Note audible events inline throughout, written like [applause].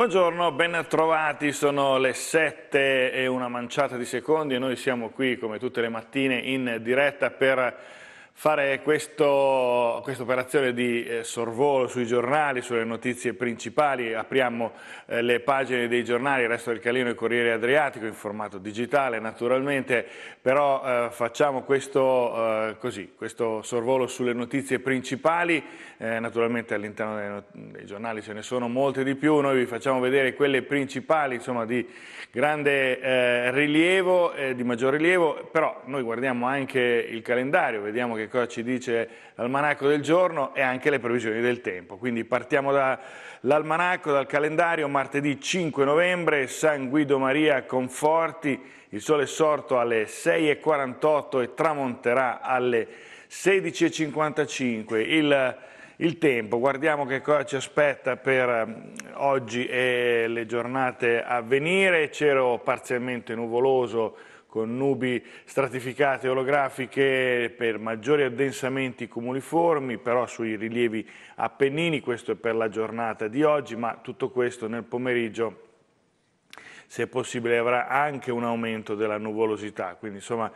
Buongiorno, ben trovati, sono le 7 e una manciata di secondi e noi siamo qui come tutte le mattine in diretta per fare questa operazione di eh, sorvolo sui giornali, sulle notizie principali. Apriamo eh, le pagine dei giornali, il resto del Calino e Corriere Adriatico in formato digitale naturalmente, però eh, facciamo questo, eh, così, questo, sorvolo sulle notizie principali. Eh, naturalmente all'interno dei, dei, giornali ce ne sono molte di più, noi vi facciamo vedere quelle principali insomma, di grande eh, rilievo, di maggior rilievo, però noi guardiamo anche il calendario, vediamo che cosa ci dice l'almanacco del giorno e anche le previsioni del tempo. Quindi partiamo dall'almanacco, dal calendario, martedì 5 novembre, San Guido Maria Conforti, il sole è sorto alle 6.48 e tramonterà alle 16.55. Il il tempo, guardiamo che cosa ci aspetta per eh, oggi e le giornate a venire, cielo parzialmente nuvoloso con nubi stratificate orografiche per maggiori addensamenti comuniformi, però sui rilievi appennini, questo è per la giornata di oggi, ma tutto questo nel pomeriggio se possibile avrà anche un aumento della nuvolosità, quindi insomma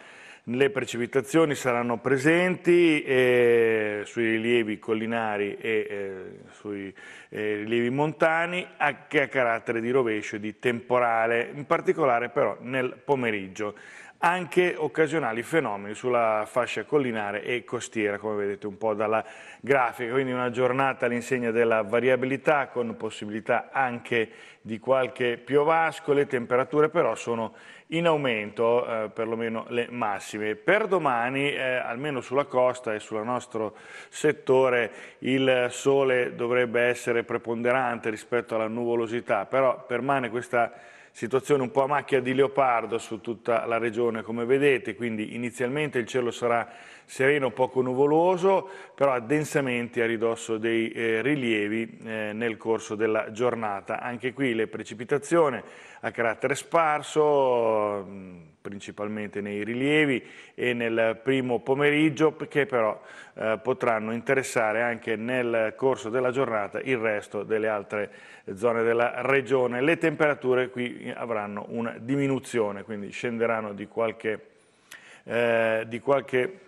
le precipitazioni saranno presenti eh, sui rilievi collinari e eh, sui eh, rilievi montani anche a carattere di rovescio e di temporale, in particolare però nel pomeriggio. Anche occasionali fenomeni sulla fascia collinare e costiera, come vedete un po' dalla grafica. Quindi una giornata all'insegna della variabilità con possibilità anche di qualche piovasco. Le temperature però sono in aumento, eh, perlomeno le massime. Per domani, eh, almeno sulla costa e sul nostro settore, il sole dovrebbe essere preponderante rispetto alla nuvolosità, però permane questa situazione un po' a macchia di leopardo su tutta la regione, come vedete, quindi inizialmente il cielo sarà sereno, poco nuvoloso, però addensamenti a ridosso dei eh, rilievi eh, nel corso della giornata. Anche qui le precipitazioni a carattere sparso, principalmente nei rilievi e nel primo pomeriggio, che però eh, potranno interessare anche nel corso della giornata il resto delle altre zone della regione. Le temperature qui avranno una diminuzione, quindi scenderanno di qualche... Eh, di qualche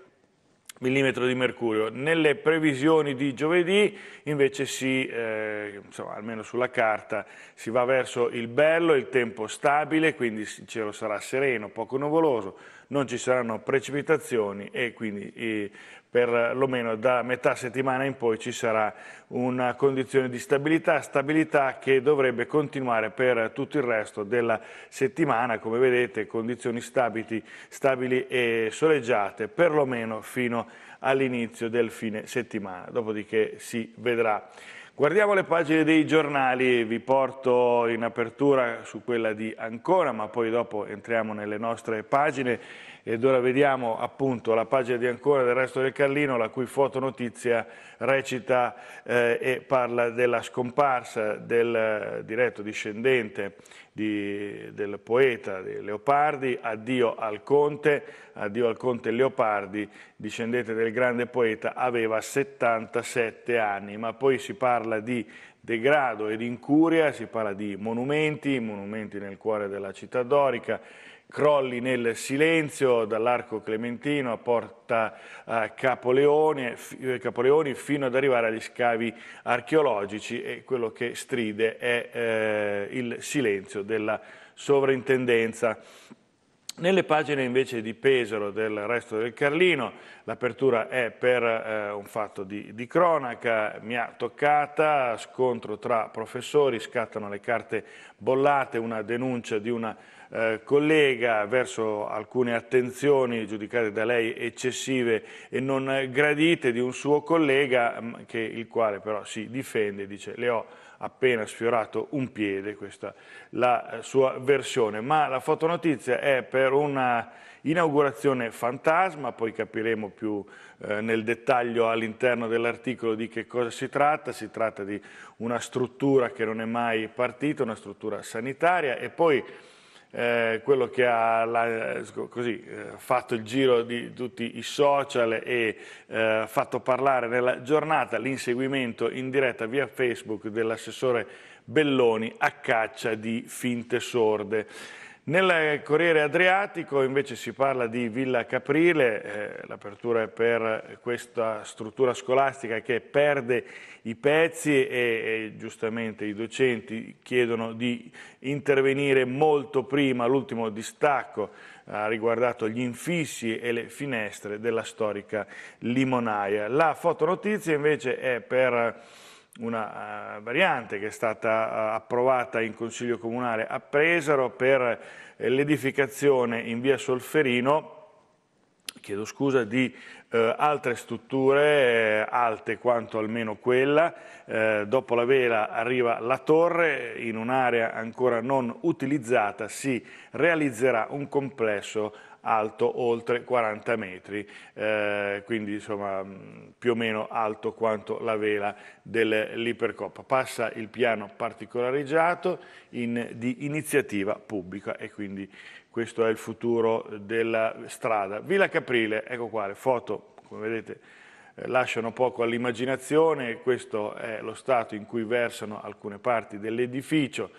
millimetro di mercurio. Nelle previsioni di giovedì invece si, eh, insomma, almeno sulla carta, si va verso il bello, il tempo stabile, quindi il cielo sarà sereno, poco nuvoloso, non ci saranno precipitazioni e quindi eh, per lo meno da metà settimana in poi ci sarà una condizione di stabilità, stabilità che dovrebbe continuare per tutto il resto della settimana, come vedete condizioni stabili, stabili e soleggiate per lo meno fino all'inizio del fine settimana, dopodiché si vedrà. Guardiamo le pagine dei giornali, vi porto in apertura su quella di Ancona, ma poi dopo entriamo nelle nostre pagine ed ora vediamo appunto la pagina di Ancona del resto del Carlino, la cui fotonotizia recita eh, e parla della scomparsa del eh, diretto discendente di, del poeta di Leopardi, addio al conte, addio al conte Leopardi, discendente del grande poeta, aveva 77 anni, ma poi si parla di degrado ed incuria, si parla di monumenti, monumenti nel cuore della città dorica, crolli nel silenzio dall'arco clementino a porta eh, Capoleone, eh, Capoleoni fino ad arrivare agli scavi archeologici e quello che stride è eh, il silenzio della sovrintendenza nelle pagine invece di Pesaro del resto del Carlino, l'apertura è per eh, un fatto di, di, cronaca, mi ha toccata, scontro tra professori, scattano le carte bollate, una denuncia di una eh, collega verso alcune attenzioni giudicate da lei eccessive e non gradite di un suo collega, mm, che, il quale però si difende, dice le ho appena sfiorato un piede, questa la eh, sua versione. Ma la fotonotizia è per una inaugurazione fantasma, poi capiremo più eh, nel dettaglio all'interno dell'articolo di che cosa si tratta, si tratta di una struttura che non è mai partita, una struttura sanitaria e poi eh, quello che ha la, così, eh, fatto il giro di tutti i social e eh, fatto parlare nella giornata l'inseguimento in diretta via Facebook dell'assessore Belloni a caccia di finte sorde. Nel Corriere Adriatico invece si parla di Villa Caprile, eh, l'apertura è per questa struttura scolastica che perde i pezzi e, e giustamente i docenti chiedono di intervenire molto prima. L'ultimo distacco ha riguardato gli infissi e le finestre della storica limonaia. La fotonotizia invece è per una eh, variante che è stata eh, approvata in Consiglio Comunale a Presaro per eh, l'edificazione in via Solferino chiedo scusa, di eh, altre strutture eh, alte quanto almeno quella. Eh, dopo la vela arriva la torre, in un'area ancora non utilizzata si realizzerà un complesso alto oltre 40 metri, eh, quindi insomma mm, più o meno alto quanto la vela dell'Ipercoppa. Passa il piano particolareggiato in, di iniziativa pubblica e quindi questo è il futuro della strada. Villa Caprile, ecco qua le foto, come vedete, eh, lasciano poco all'immaginazione, questo è lo stato in cui versano alcune parti dell'edificio,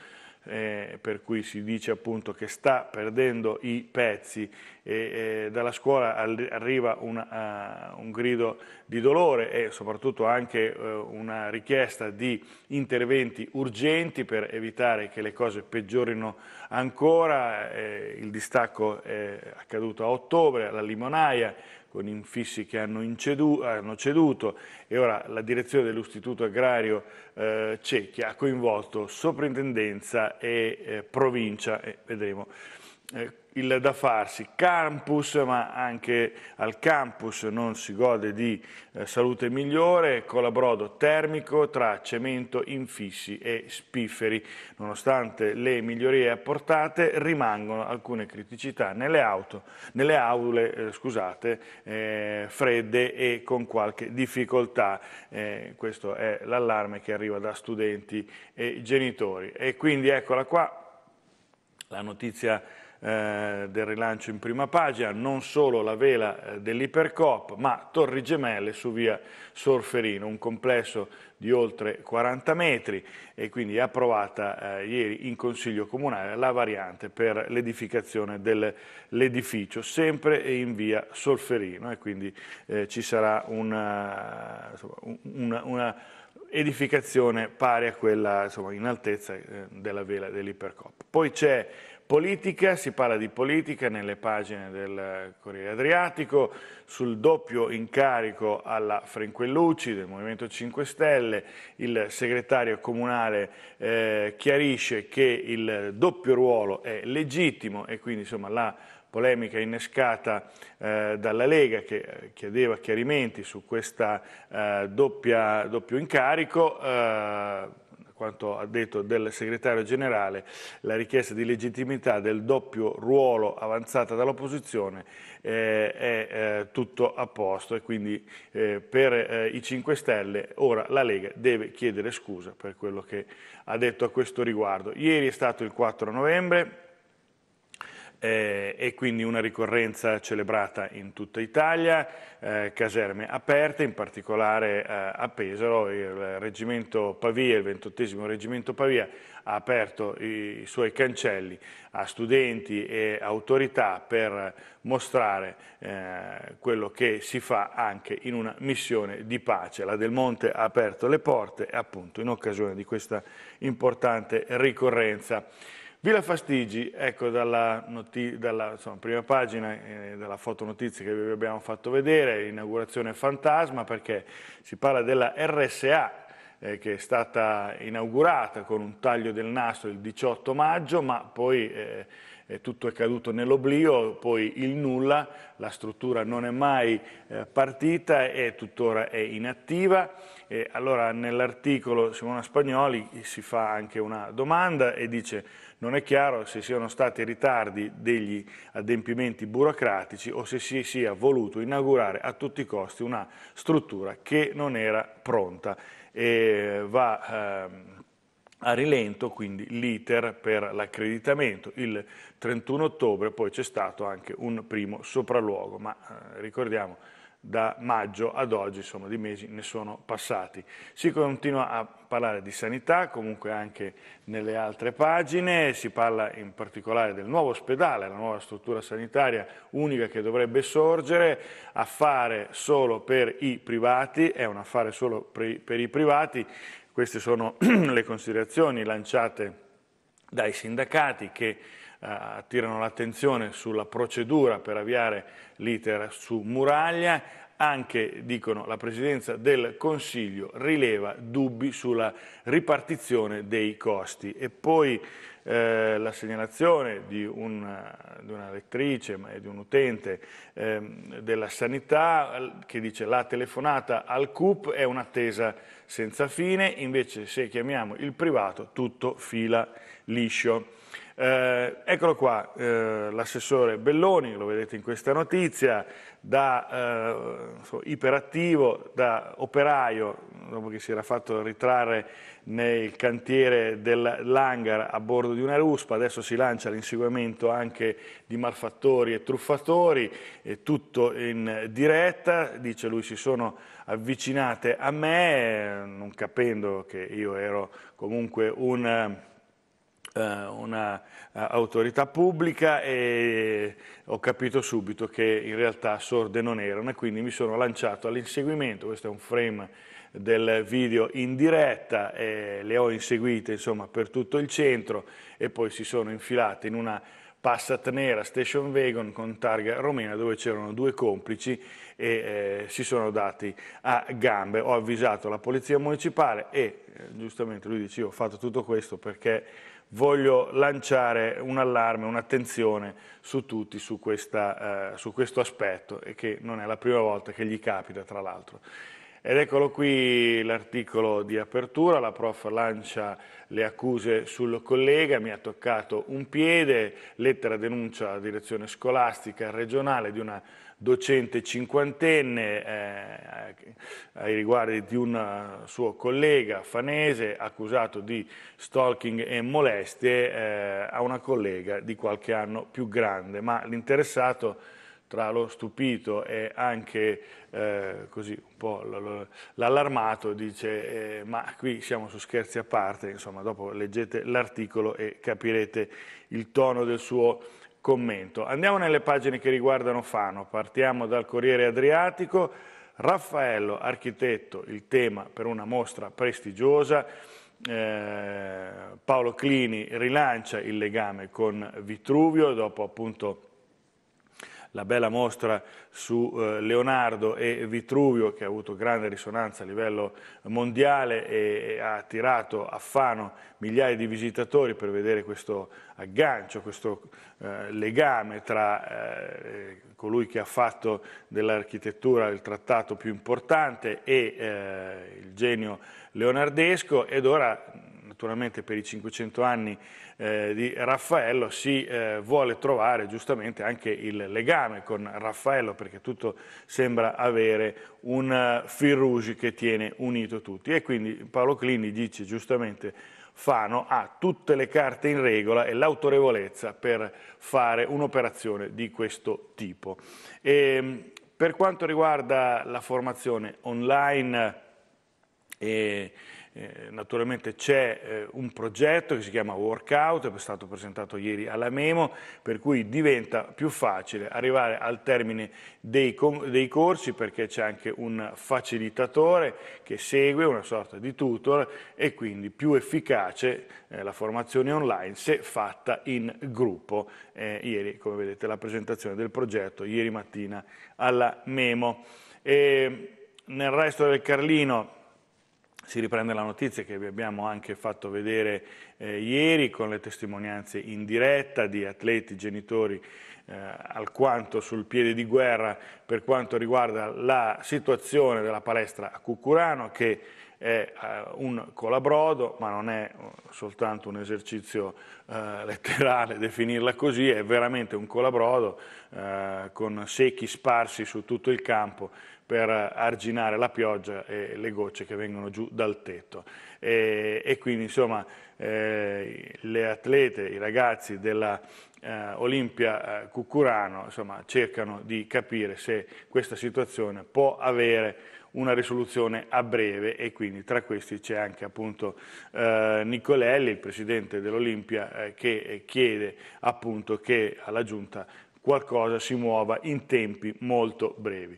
eh, per cui si dice appunto che sta perdendo i pezzi e, e dalla scuola arriva una, uh, un grido di dolore e soprattutto anche uh, una richiesta di interventi urgenti per evitare che le cose peggiorino ancora, eh, il distacco è accaduto a ottobre, alla limonaia, con infissi che hanno, incedu, hanno ceduto e ora la direzione dell'Istituto Agrario eh, Cecchia ha coinvolto soprintendenza e eh, provincia, e vedremo eh, il da farsi, campus, ma anche al campus non si gode di eh, salute migliore, colabrodo termico tra cemento, infissi e spifferi. Nonostante le migliorie apportate, rimangono alcune criticità nelle, auto, nelle aule eh, scusate, eh, fredde e con qualche difficoltà. Eh, questo è l'allarme che arriva da studenti e genitori. E quindi eccola qua la notizia eh, del rilancio in prima pagina, non solo la vela eh, dell'Ipercop, ma Torri Gemelle su via Sorferino, un complesso di oltre 40 metri e quindi è approvata eh, ieri in Consiglio Comunale la variante per l'edificazione dell'edificio, sempre in via Sorferino e quindi eh, ci sarà una, eh, una, una, edificazione pari a quella insomma, in altezza della vela dell'Ipercop. Poi c'è politica, si parla di politica nelle pagine del Corriere Adriatico, sul doppio incarico alla Frenquellucci del Movimento 5 Stelle, il segretario comunale eh, chiarisce che il doppio ruolo è legittimo e quindi insomma la polemica innescata eh, dalla Lega che eh, chiedeva chiarimenti su questo eh, doppio incarico eh, quanto ha detto del segretario generale, la richiesta di legittimità del doppio ruolo avanzata dall'opposizione eh, è eh, tutto a posto e quindi eh, per eh, i 5 Stelle ora la Lega deve chiedere scusa per quello che ha detto a questo riguardo. Ieri è stato il 4 novembre, eh, e quindi una ricorrenza celebrata in tutta Italia, eh, caserme aperte, in particolare eh, a Pesaro, il reggimento Pavia, il ventottesimo reggimento Pavia ha aperto i, i suoi cancelli a studenti e autorità per mostrare eh, quello che si fa anche in una missione di pace. La Del Monte ha aperto le porte appunto in occasione di questa importante ricorrenza. Villa Fastigi, ecco dalla, dalla insomma, prima pagina, eh, dalla fotonotizia che vi abbiamo fatto vedere, inaugurazione fantasma perché si parla della RSA eh, che è stata inaugurata con un taglio del nastro il 18 maggio ma poi... Eh, eh, tutto è caduto nell'oblio, poi il nulla, la struttura non è mai eh, partita e tuttora è inattiva. Eh, allora nell'articolo Simona Spagnoli si fa anche una domanda e dice non è chiaro se siano stati ritardi degli adempimenti burocratici o se si sia voluto inaugurare a tutti i costi una struttura che non era pronta. E va... Ehm, a rilento, quindi l'iter per l'accreditamento. Il 31 ottobre poi c'è stato anche un primo sopralluogo, ma eh, ricordiamo da maggio ad oggi, insomma di mesi ne sono passati. Si continua a parlare di sanità, comunque anche nelle altre pagine, si parla in particolare del nuovo ospedale, la nuova struttura sanitaria unica che dovrebbe sorgere, affare solo per i privati, è un affare solo per i privati, queste sono [clears throat] le considerazioni lanciate dai sindacati che eh, attirano l'attenzione sulla procedura per avviare l'iter su Muraglia, anche, dicono, la Presidenza del Consiglio rileva dubbi sulla ripartizione dei costi. E poi eh, la segnalazione di una, di una, lettrice e di un utente eh, della sanità che dice la telefonata al CUP è un'attesa senza fine, invece se chiamiamo il privato tutto fila liscio. Eh, eccolo qua, eh, l'assessore Belloni, lo vedete in questa notizia, da eh, so, iperattivo, da operaio, dopo che si era fatto ritrarre nel cantiere dell'hangar a bordo di una ruspa, adesso si lancia l'inseguimento anche di malfattori e truffatori, e tutto in diretta, dice lui si sono avvicinate a me, non capendo che io ero comunque un eh, un'autorità eh, pubblica e ho capito subito che in realtà sorde non erano e quindi mi sono lanciato all'inseguimento, questo è un frame del video in diretta, le ho inseguite insomma, per tutto il centro e poi si sono infilate in una Passat nera Station Wagon con targa romena dove c'erano due complici e eh, si sono dati a gambe. Ho avvisato la polizia municipale e eh, giustamente lui dice io ho fatto tutto questo perché voglio lanciare un allarme, un'attenzione su tutti su, questa, eh, su questo aspetto e che non è la prima volta che gli capita tra l'altro. Ed eccolo qui l'articolo di apertura, la prof lancia le accuse sul collega, mi ha toccato un piede, lettera denuncia alla direzione scolastica regionale di una docente cinquantenne eh, ai riguardi di un eh, suo collega fanese accusato di stalking e molestie eh, a una collega di qualche anno più grande, ma l'interessato tra lo stupito e anche eh, così un po' l'allarmato dice eh, ma qui siamo su scherzi a parte, insomma dopo leggete l'articolo e capirete il tono del suo commento. Andiamo nelle pagine che riguardano Fano, partiamo dal Corriere Adriatico. Raffaello, architetto, il tema per una mostra prestigiosa. Eh, Paolo Clini rilancia il legame con Vitruvio dopo appunto la bella mostra su eh, Leonardo e Vitruvio che ha avuto grande risonanza a livello mondiale e ha attirato a Fano migliaia di visitatori per vedere questo aggancio, questo eh, legame tra eh, colui che ha fatto dell'architettura il trattato più importante e il genio leonardesco ed ora naturalmente per i 500 anni eh, di Raffaello, si eh, vuole trovare giustamente anche il legame con Raffaello perché tutto sembra avere un eh, fil rouge che tiene unito tutti. E quindi Paolo Clini dice giustamente Fano ha tutte le carte in regola e l'autorevolezza per fare un'operazione di questo tipo. E, ehm, per quanto riguarda la formazione online, eh, eh, naturalmente c'è eh, un progetto che si chiama Workout, è stato presentato ieri alla Memo, per cui diventa più facile arrivare al termine dei, dei corsi perché c'è anche un facilitatore che segue una sorta di tutor e quindi più efficace eh, la formazione online se fatta in gruppo. Eh, ieri, come vedete, la presentazione del progetto, ieri mattina alla Memo. E nel resto del Carlino si riprende la notizia che vi abbiamo anche fatto vedere eh, ieri con le testimonianze in diretta di atleti, genitori eh, alquanto sul piede di guerra per quanto riguarda la situazione della palestra a Cucurano che è eh, un colabrodo ma non è eh, soltanto un esercizio eh, letterale [laughs] definirla così, è veramente un colabrodo eh, con secchi sparsi su tutto il campo per arginare la pioggia e le gocce che vengono giù dal tetto. E, e quindi insomma eh, le atlete, i ragazzi della eh, Olimpia eh, Cucurano insomma, cercano di capire se questa situazione può avere una risoluzione a breve e quindi tra questi c'è anche appunto eh, Nicolelli, il presidente dell'Olimpia, eh, che chiede appunto che alla giunta qualcosa si muova in tempi molto brevi.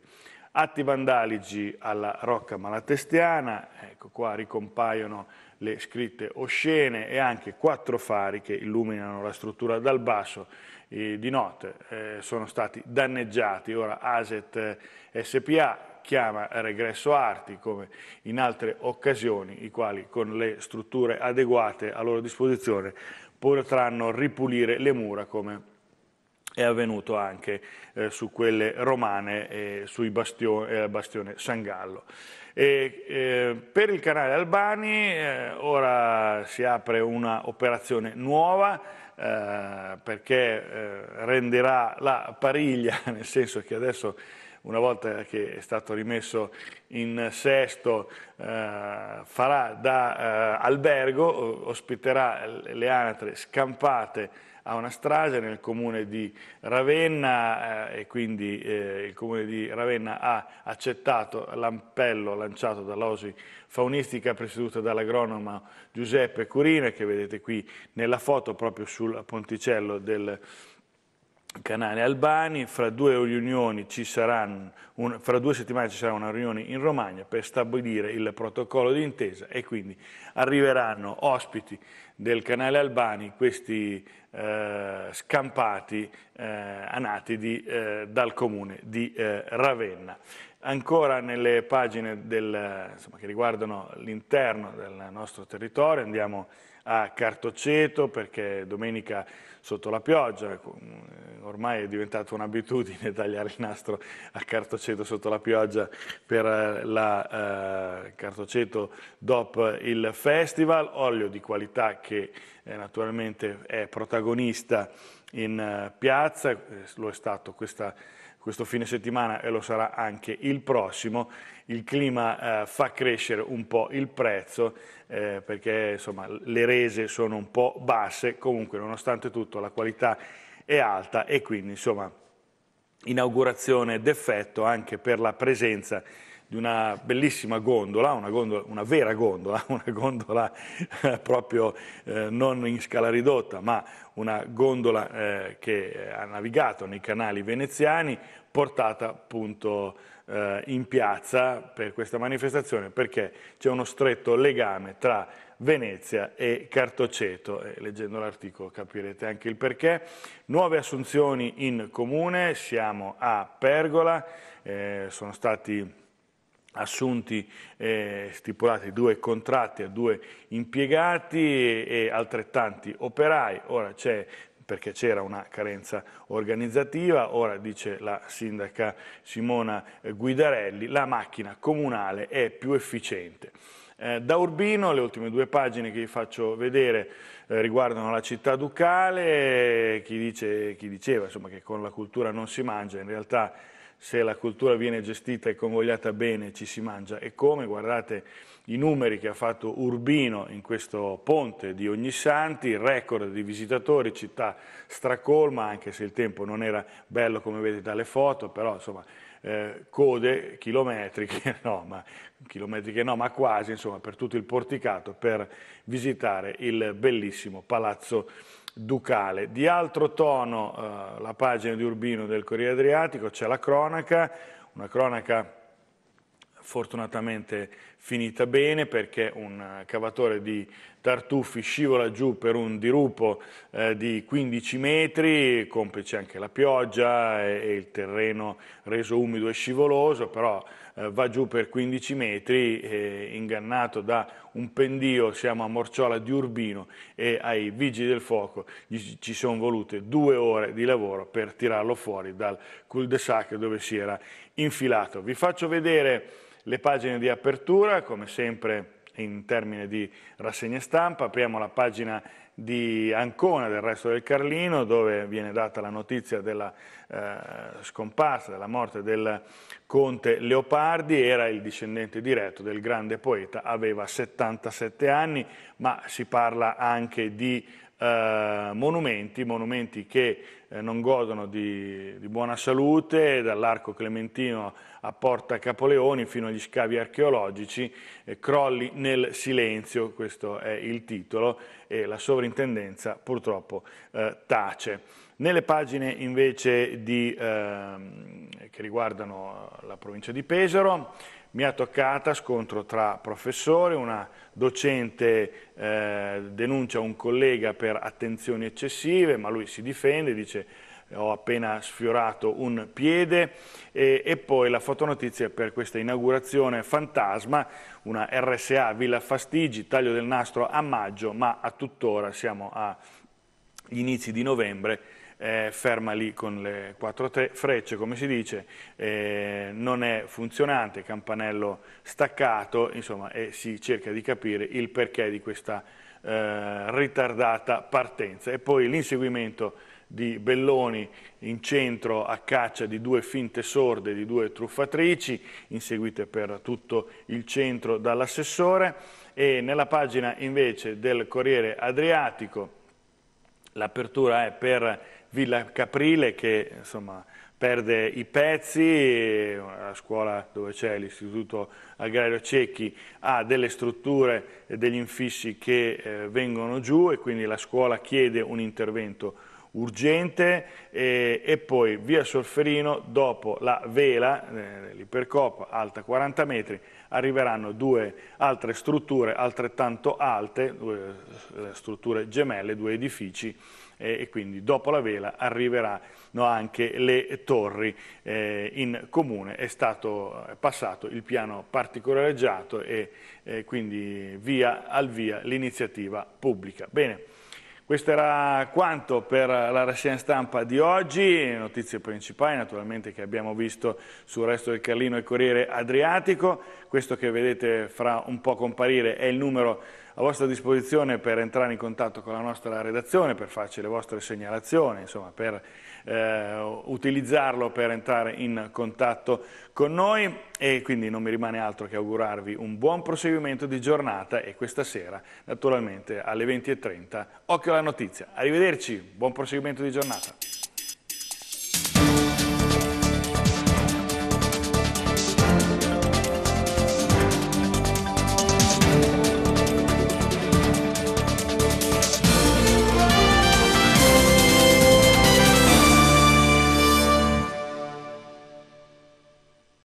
Atti vandalici alla Rocca Malatestiana, ecco qua ricompaiono le scritte oscene e anche quattro fari che illuminano la struttura dal basso eh, di notte eh, sono stati danneggiati. Ora Aset SPA chiama regresso arti come in altre occasioni, i quali con le strutture adeguate a loro disposizione potranno ripulire le mura come è avvenuto anche eh, su quelle romane e eh, bastione, eh, bastione Sangallo. E, per il canale Albani eh, ora si apre un'operazione nuova eh, perché eh, renderà la pariglia, [laughs] nel senso che adesso una volta che è stato rimesso in sesto, eh, farà da eh, albergo, ospiterà le anatre scampate a una strage nel comune di Ravenna eh, e quindi eh, il comune di Ravenna ha accettato l'appello lanciato dall'Osi Faunistica presieduta dall'agronoma Giuseppe Curina che vedete qui nella foto proprio sul ponticello del Canale Albani, fra due, saranno, un, fra due, settimane ci sarà una riunione in Romagna per stabilire il protocollo di intesa e quindi arriveranno ospiti del Canale Albani questi eh, scampati, eh, anatidi eh, dal comune di eh, Ravenna. Ancora nelle pagine del, insomma, che riguardano l'interno del nostro territorio andiamo a Cartoceto perché domenica sotto la pioggia, ecco, mm, ormai è diventata un'abitudine [laughs] tagliare il nastro a cartoceto sotto la pioggia per eh, la eh, cartoceto DOP il festival, olio di qualità che eh, naturalmente è protagonista in eh, piazza, eh, lo è stato questa questo fine settimana e lo sarà anche il prossimo. Il clima eh, fa crescere un po' il prezzo eh, perché insomma, le rese sono un po' basse, comunque nonostante tutto la qualità è alta e quindi insomma inaugurazione d'effetto anche per la presenza di una bellissima gondola una, gondola, una, vera gondola, [laughs] una gondola eh, proprio eh, non in scala ridotta, ma una gondola eh, che ha navigato nei canali veneziani, portata appunto eh, in piazza per questa manifestazione perché c'è uno stretto legame tra Venezia e Cartoceto. E leggendo l'articolo capirete anche il perché. Nuove assunzioni in comune, siamo a Pergola, eh, sono stati assunti e eh, stipulati due contratti a due impiegati e, e altrettanti operai, ora c'è perché c'era una carenza organizzativa, ora dice la sindaca Simona Guidarelli, la macchina comunale è più efficiente. Eh, da Urbino le ultime due pagine che vi faccio vedere eh, riguardano la città ducale, chi, dice, chi diceva insomma, che con la cultura non si mangia, in realtà se la cultura viene gestita e convogliata bene ci si mangia e come, guardate i numeri che ha fatto Urbino in questo ponte di Ognissanti, il record di visitatori, città stracolma, anche se il tempo non era bello come vedete dalle foto, però insomma eh, code chilometriche, [laughs] no, ma, chilometriche no, ma quasi, insomma, per tutto il porticato per visitare il bellissimo Palazzo Ducale. Di altro tono eh, la pagina di Urbino del Corriere Adriatico, c'è la cronaca, una cronaca fortunatamente finita bene perché un cavatore di tartufi scivola giù per un dirupo eh, di 15 metri, complice anche la pioggia e, e, il terreno reso umido e scivoloso, però eh, va giù per 15 metri, eh, ingannato da un pendio, siamo a Morciola di Urbino e ai vigili del fuoco ci sono volute due ore di lavoro per tirarlo fuori dal cul-de-sac dove si era infilato. Vi faccio vedere le pagine di apertura, come sempre in termini di rassegna stampa, apriamo la pagina di Ancona, del resto del Carlino, dove viene data la notizia della eh, scomparsa, della morte del conte Leopardi, era il discendente diretto del grande poeta, aveva 77 anni, ma si parla anche di eh, monumenti, monumenti che eh, non godono di, di, buona salute, dall'arco clementino a Porta Capoleoni fino agli scavi archeologici, eh, crolli nel silenzio, questo è il titolo, e la sovrintendenza purtroppo eh, tace. Nelle pagine invece di, ehm, che riguardano la provincia di Pesaro, mi ha toccata scontro tra professori, una docente eh, denuncia un collega per attenzioni eccessive, ma lui si difende, dice ho appena sfiorato un piede e, e, poi la fotonotizia per questa inaugurazione fantasma, una RSA Villa Fastigi, taglio del nastro a maggio, ma a tuttora siamo agli inizi di novembre, eh, ferma lì con le quattro frecce, come si dice, eh, non è funzionante, campanello staccato, insomma, e si cerca di capire il perché di questa eh, ritardata partenza. E poi l'inseguimento di Belloni in centro a caccia di due finte sorde, di due truffatrici, inseguite per tutto il centro dall'assessore e nella pagina invece del Corriere Adriatico l'apertura è per Villa Caprile che insomma, perde i pezzi, la scuola dove c'è l'istituto agrario Cecchi ha delle strutture e degli infissi che eh, vengono giù e quindi la scuola chiede un intervento urgente e, e poi via Solferino dopo la vela, eh, l'ipercoppa alta 40 metri, arriveranno due altre strutture altrettanto alte, due eh, strutture gemelle, due edifici e quindi dopo la vela arriveranno anche le torri eh, in comune. È stato eh, passato il piano particolareggiato e eh, quindi via al via l'iniziativa pubblica. Bene. Questo era quanto per la rassegna stampa di oggi, notizie principali naturalmente che abbiamo visto sul resto del Carlino e Corriere Adriatico, questo che vedete fra un po' comparire è il numero a vostra disposizione per entrare in contatto con la nostra redazione, per farci le vostre segnalazioni, insomma, per eh, utilizzarlo per entrare in contatto con noi e quindi non mi rimane altro che augurarvi un buon proseguimento di giornata e questa sera naturalmente alle 20.30 occhio alla notizia. Arrivederci, buon proseguimento di giornata.